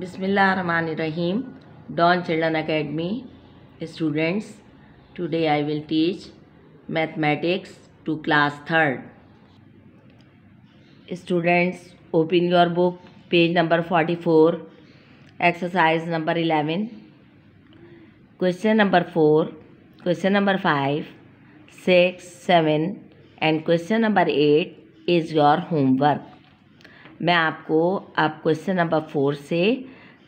बिस्मिल्लाहमानिरहीम Don children academy students today I will teach mathematics to class third students open your book page number forty four exercise number eleven question number four question number five six seven and question number eight is your homework मैं आपको अब question number four से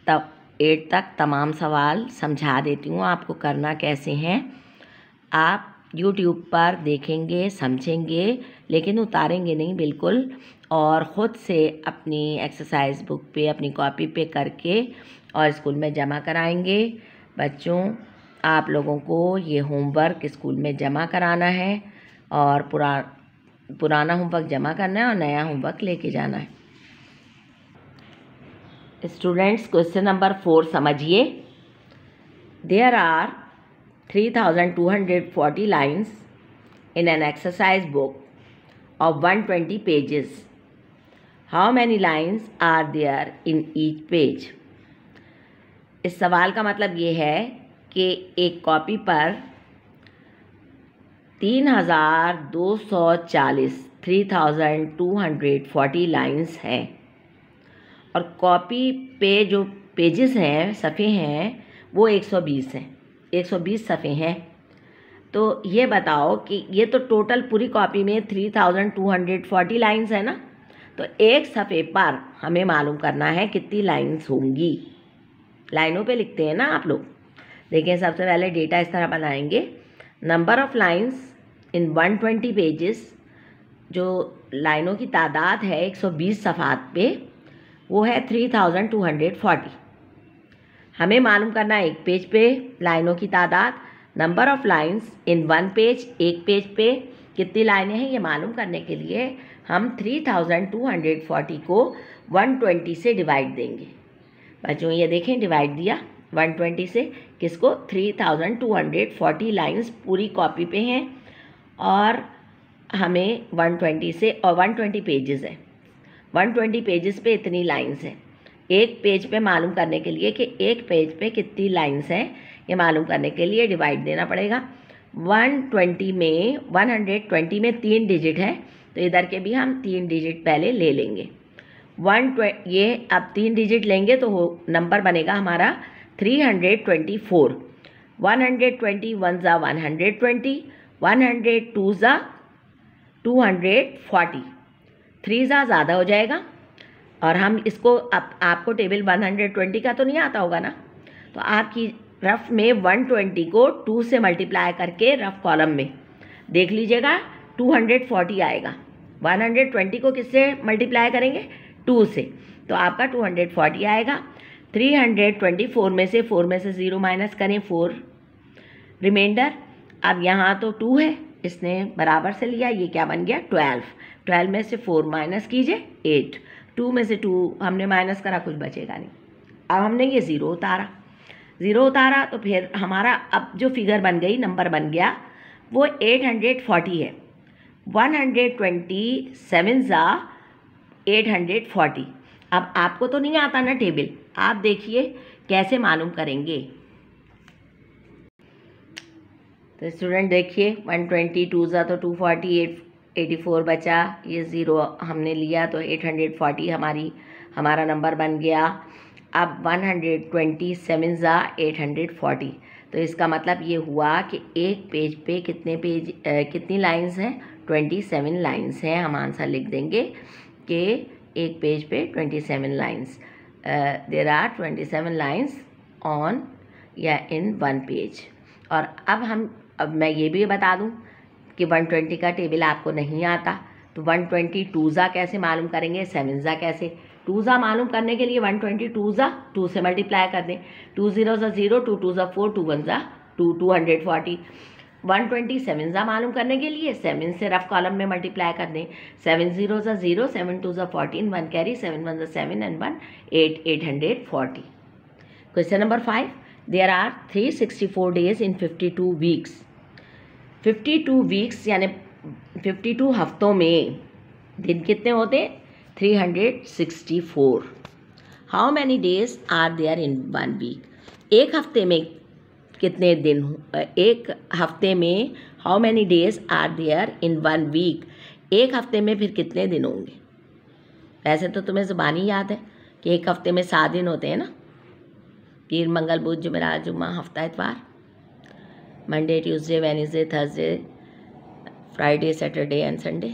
तब eight तक तमाम सवाल समझा देती हूँ आपको करना कैसे हैं आप यूट्यूब पर देखेंगे समझेंगे लेकिन उतारेंगे नहीं बिल्कुल और ख़ुद से अपनी एक्सरसाइज बुक पे अपनी कॉपी पे करके और स्कूल में जमा कराएंगे बच्चों आप लोगों को ये होमवर्क स्कूल में जमा कराना है और पुरा पुराना होमवर्क जमा करना है और नया होमवर्क लेके जाना है स्टूडेंट्स क्वेश्चन नंबर फोर समझिए there are three thousand two hundred forty lines in an exercise book of one twenty pages how many lines are there in each page इस सवाल का मतलब ये है कि एक कॉपी पर तीन हज़ार दो सौ चालीस three thousand two hundred forty lines हैं और कॉपी पे जो पेजेस हैं सफ़े हैं वो 120 हैं 120 सफ़े हैं तो ये बताओ कि ये तो टोटल पूरी कॉपी में 3240 लाइंस है ना तो एक सफ़े पर हमें मालूम करना है कितनी लाइंस होंगी लाइनों पे लिखते हैं ना आप लोग देखिए सबसे पहले डेटा इस तरह बनाएंगे number of lines in 120 pages जो लाइनों की तादाद है 120 सफ़ात पे वो है three thousand two hundred forty हमें मालूम करना है एक पेज पे लाइनों की तादाद number of lines in one page एक पेज पे कितनी लाइनें हैं ये मालूम करने के लिए हम three thousand two hundred forty को वन ट्वेंटी से डिवाइड देंगे बच्चों ये देखें डिवाइड दिया वन ट्वेंटी से किसको three thousand two hundred forty lines पूरी कॉपी पे हैं और हमें वन ट्वेंटी से और वन ट्वेंटी पेजेस हैं वन ट्वेंटी पेजेस पे इतनी लाइंस हैं एक पेज पे मालूम करने के लिए कि एक पेज पे कितनी लाइंस हैं ये मालूम करने के लिए डिवाइड देना पड़ेगा वन ट्वेंटी में वन हंड्रेड ट्वेंटी में तीन डिजिट है तो इधर के भी हम तीन डिजिट पहले ले लेंगे वन ये अब तीन डिजिट लेंगे तो नंबर बनेगा हमारा three hundred twenty four one hundred twenty one ज़ा one hundred twenty one hundred two ज़ा टू हंड्रेड फोर्टी थ्री सा ज़्यादा हो जाएगा और हम इसको आप, आपको टेबल 120 का तो नहीं आता होगा ना तो आपकी रफ में 120 को 2 से मल्टीप्लाई करके रफ कॉलम में देख लीजिएगा 240 आएगा 120 को किससे मल्टीप्लाई करेंगे 2 से तो आपका 240 आएगा 324 में से 4 में से ज़ीरो माइनस करें 4 रिमाइंडर अब यहाँ तो 2 है इसने बराबर से लिया ये क्या बन गया ट्वेल्व ट्वेल्व में से फोर माइनस कीजिए एट टू में से टू हमने माइनस करा कुछ बचेगा नहीं अब हमने ये ज़ीरो उतारा ज़ीरो उतारा तो फिर हमारा अब जो फिगर बन गई नंबर बन गया वो एट हंड्रेड फोर्टी है वन हंड्रेड ट्वेंटी सेवन ज़ा एट हंड्रेड फोर्टी अब आपको तो नहीं आता ना टेबल आप देखिए कैसे मालूम करेंगे तो स्टूडेंट देखिए वन ट्वेंटी टू ज़ा तो two forty eight eighty four बचा ये ज़ीरो हमने लिया तो एट हंड्रेड फोर्टी हमारी हमारा नंबर बन गया अब वन हंड्रेड ट्वेंटी सेवन ज़ा एट हंड्रेड फोर्टी तो इसका मतलब ये हुआ कि एक पेज पे कितने पेज आ, कितनी लाइंस हैं ट्वेंटी सेवन लाइन्स हैं हम आंसर लिख देंगे कि एक पेज पे twenty seven lines there are twenty seven lines on या इन वन पेज और अब हम अब मैं ये भी बता दूँ कि 120 का टेबल आपको नहीं आता तो 120 ट्वेंटी टूज़ा कैसे मालूम करेंगे सेवनज़ा कैसे टूज़ा मालूम करने के लिए 120 ट्वेंटी टूज़ा टू से मल्टीप्लाई कर दें टू ज़ीरो ज़ा ज़ीरो टू टू ज़ा फोर टू वन ज़ा two two hundred forty one twenty seven ज़ा मालूम करने के लिए सेवन से रफ कॉलम में मल्टीप्लाई कर दें सेवन ज़ीरो ज़ा ज़ीरो सेवन टू ज़ा fourteen one carry seven one ज़ा seven and one eight eight hundred forty question number five there are three sixty four days in fifty two weeks fifty two weeks यानी fifty two हफ्तों में दिन कितने होते three hundred sixty four how many days are there in one week एक हफ्ते में कितने दिन एक हफ्ते में how many days are there in one week एक हफ्ते में फिर कितने दिन होंगे वैसे तो तुम्हें ज़ुबानी याद है कि एक हफ्ते में सात दिन होते हैं ना पीर मंगल बुध जुमेरा जुम्मा हफ्ता इतवार Monday Tuesday Wednesday Thursday Friday Saturday and Sunday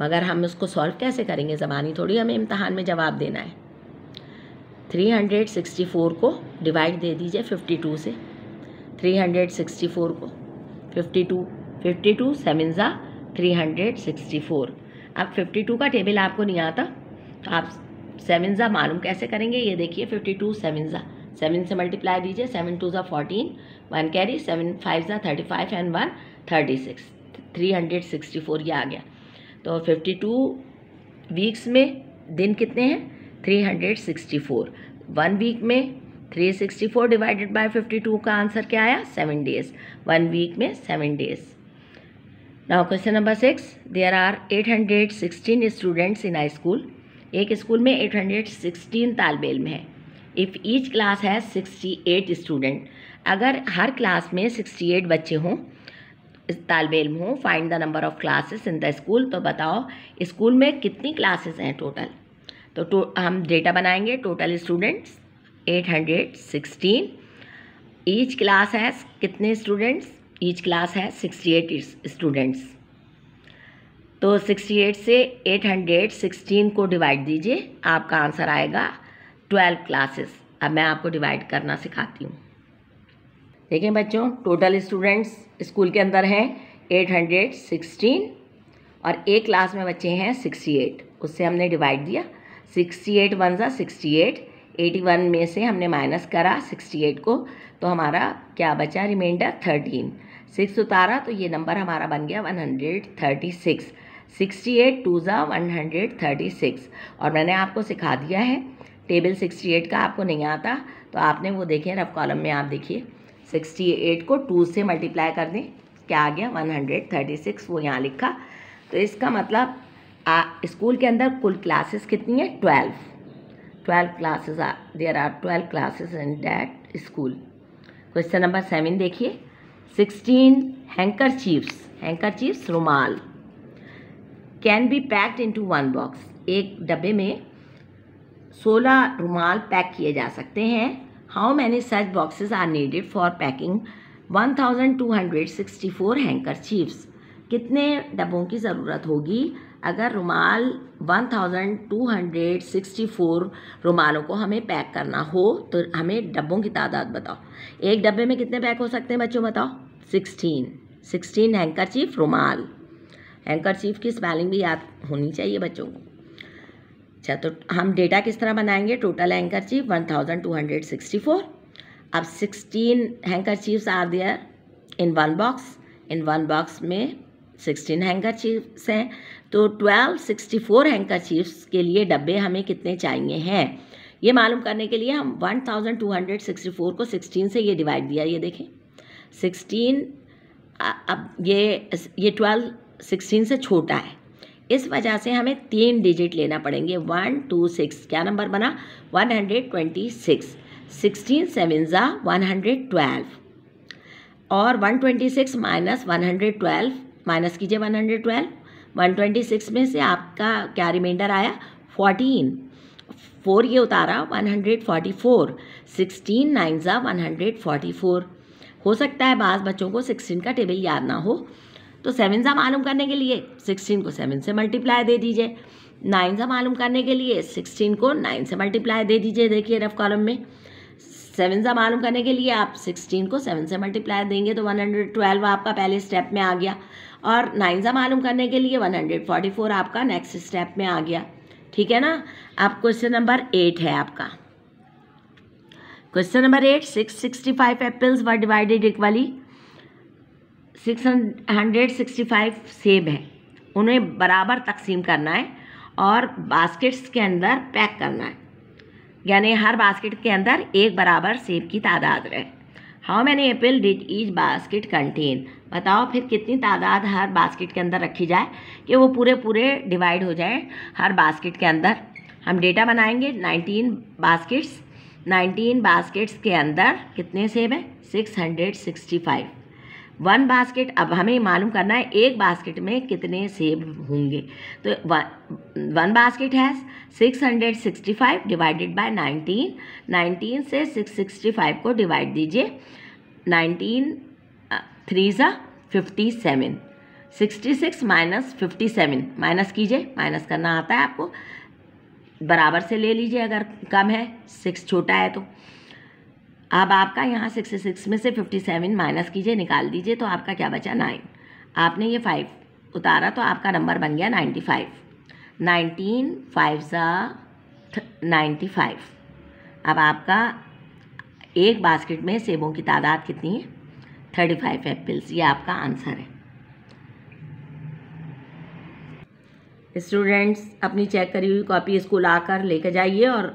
मगर हम उसको सॉल्व कैसे करेंगे ज़बानी थोड़ी हमें इम्तहान में जवाब देना है 364 को डिवाइड दे दीजिए 52 से 364 को 52 52 सेवन ज़ा थ्री अब 52 का टेबल आपको नहीं आता तो आप सेवन ज़ा मालूम कैसे करेंगे ये देखिए फिफ्टी टू सेवन ज़ा सेवन से मल्टीप्लाई दीजिए सेवन टू ज़ा fourteen one carry seven five ज़ा thirty five and one thirty six three hundred sixty four ये आ गया तो फिफ्टी टू वीक्स में दिन कितने हैं three hundred sixty four one week में three sixty four divided by fifty two का आंसर क्या आया सेवन डेज वन वीक में seven days now question number six there are eight hundred sixteen students in a school एक school में 816 तालब इम है if each class है 68 student अगर हर क्लास में 68 बच्चे हों तालब इम हों find the number of classes in the school तो बताओ स्कूल में कितनी क्लासेस हैं टोटल तो, टो, हम डेटा बनाएंगे टोटल स्टूडेंट्स 816 ईच क्लास है कितने स्टूडेंट्स ईच क्लास है एट स्टूडेंट्स तो 68 से 816 को डिवाइड दीजिए आपका आंसर आएगा 12 क्लासेस अब मैं आपको डिवाइड करना सिखाती हूँ देखें बच्चों टोटल स्टूडेंट्स स्कूल के अंदर हैं 816 और एक क्लास में बच्चे हैं 68 उससे हमने डिवाइड दिया 68 एट वन ज़ा सिक्सटी एटी वन में से हमने माइनस करा सिक्सटी एट को तो हमारा क्या बचा रिमाइंडर थर्टीन सिक्स उतारा तो ये नंबर हमारा बन गया one hundred thirty six sixty eight two ज़ा वन हंड्रेड थर्टी सिक्स और मैंने आपको सिखा दिया है टेबल सिक्सटी एट का आपको नहीं आता तो आपने वो देखें रफ कॉलम में आप देखिए सिक्सटी एट को टू से मल्टीप्लाई कर दें क्या आ गया वन हंड्रेड थर्टी सिक्स वो यहाँ लिखा तो इसका मतलब स्कूल के अंदर कुल क्लासेस कितनी है twelve twelve classes there are twelve classes in that school question number seven देखिए sixteen handkerchiefs handkerchiefs रुमाल can be packed into one box एक डब्बे में सोलह रुमाल पैक किए जा सकते हैं how many such boxes are needed for packing one thousand two hundred sixty four handkerchiefs कितने डब्बों की ज़रूरत होगी अगर रुमाल 1264 रुमालों को हमें पैक करना हो तो हमें डब्बों की तादाद बताओ एक डब्बे में कितने पैक हो सकते हैं बच्चों बताओ 16 16 चीफ रुमाल एंकर चीफ की स्पेलिंग भी याद होनी चाहिए बच्चों को अच्छा तो हम डेटा किस तरह बनाएंगे total handkerchief one thousand two hundred sixty four अब sixteen handkerchiefs are there in one box in one box में सिक्सटीन हैंकर चीफ्स हैं तो twelve sixty four handkerchiefs के लिए डब्बे हमें कितने चाहिए हैं ये मालूम करने के लिए हम one thousand two hundred sixty four को सिक्सटीन से ये डिवाइड दिया ये देखें सिक्सटीन अब ये ये ट्वेल्व सिक्सटीन से छोटा है इस वजह से हमें तीन डिजिट लेना पड़ेंगे वन टू सिक्स क्या नंबर बना one hundred twenty six sixteen seven ज़ा वन हंड्रेड ट्वेल्व और one twenty six minus one hundred twelve minus कीजिए one hundred twelve one twenty six में से आपका क्या रिमाइंडर आया फोर्टीन फोर ये उतारा one hundred forty four sixteen nine ज़ा वन हंड्रेड फोर्टी फोर हो सकता है बाज़ बच्चों को सिक्सटीन का टेबल याद ना हो तो सेवन सा मालूम करने के लिए सिक्सटीन को सेवन से मल्टीप्लाई दे दीजिए नाइन सा मालूम करने के लिए सिक्सटीन को नाइन से मल्टीप्लाई दे दीजिए देखिए रफ कॉलम में सेवन सा मालूम करने के लिए आप सिक्सटीन को सेवन से मल्टीप्लाई देंगे तो वन हंड्रेड ट्वेल्व आपका पहले स्टेप में आ गया और नाइन सा मालूम करने के लिए वन हंड्रेड फोर्टी फोर आपका नेक्स्ट स्टेप में आ गया ठीक है ना आप क्वेश्चन नंबर एट है आपका question number eight six sixty five apples were divided equally six hundred sixty five सेब है उन्हें बराबर तकसीम करना है और बास्केट्स के अंदर पैक करना है यानी हर बास्केट के अंदर एक बराबर सेब की तादाद रहे how many apple did each basket contain बताओ फिर कितनी तादाद हर बास्केट के अंदर रखी जाए कि वो पूरे पूरे डिवाइड हो जाए हर बास्केट के अंदर हम डेटा बनाएंगे 19 बास्केट्स 19 बास्केट्स के अंदर कितने सेब हैं 665 वन बास्केट अब हमें मालूम करना है एक बास्केट में कितने सेब होंगे तो वन वन बास्केट है six hundred sixty five divided by nineteen nineteen से सिक्स सिक्सटी फाइव को डिवाइड दीजिए नाइनटीन थ्री ज़ा fifty seven sixty six minus fifty seven minus कीजिए माइनस करना आता है आपको बराबर से ले लीजिए अगर कम है सिक्स छोटा है तो अब आपका यहाँ सिक्सटी सिक्स में से फिफ्टी सेवन माइनस कीजिए निकाल दीजिए तो आपका क्या बचा नाइन आपने ये फाइव उतारा तो आपका नंबर बन गया नाइन्टी फाइव नाइनटीन फाइव सा नाइन्टी फाइव अब आपका एक बास्केट में सेबों की तादाद कितनी है थर्टी फाइव एप्पल्स ये आपका आंसर है स्टूडेंट्स अपनी चेक करी हुई कॉपी स्कूल आकर लेकर जाइए और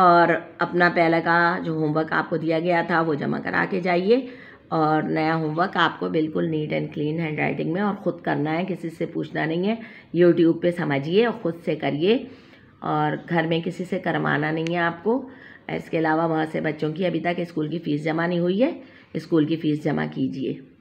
और अपना पहले का जो होमवर्क आपको दिया गया था वो जमा करा के जाइए और नया होमवर्क आपको बिल्कुल neat and clean handwriting में और ख़ुद करना है किसी से पूछना नहीं है यूट्यूब पे समझिए और ख़ुद से करिए और घर में किसी से करवाना नहीं है आपको इसके अलावा वहाँ से बच्चों की अभी तक स्कूल की फ़ीस जमा नहीं हुई है स्कूल की फ़ीस जमा कीजिए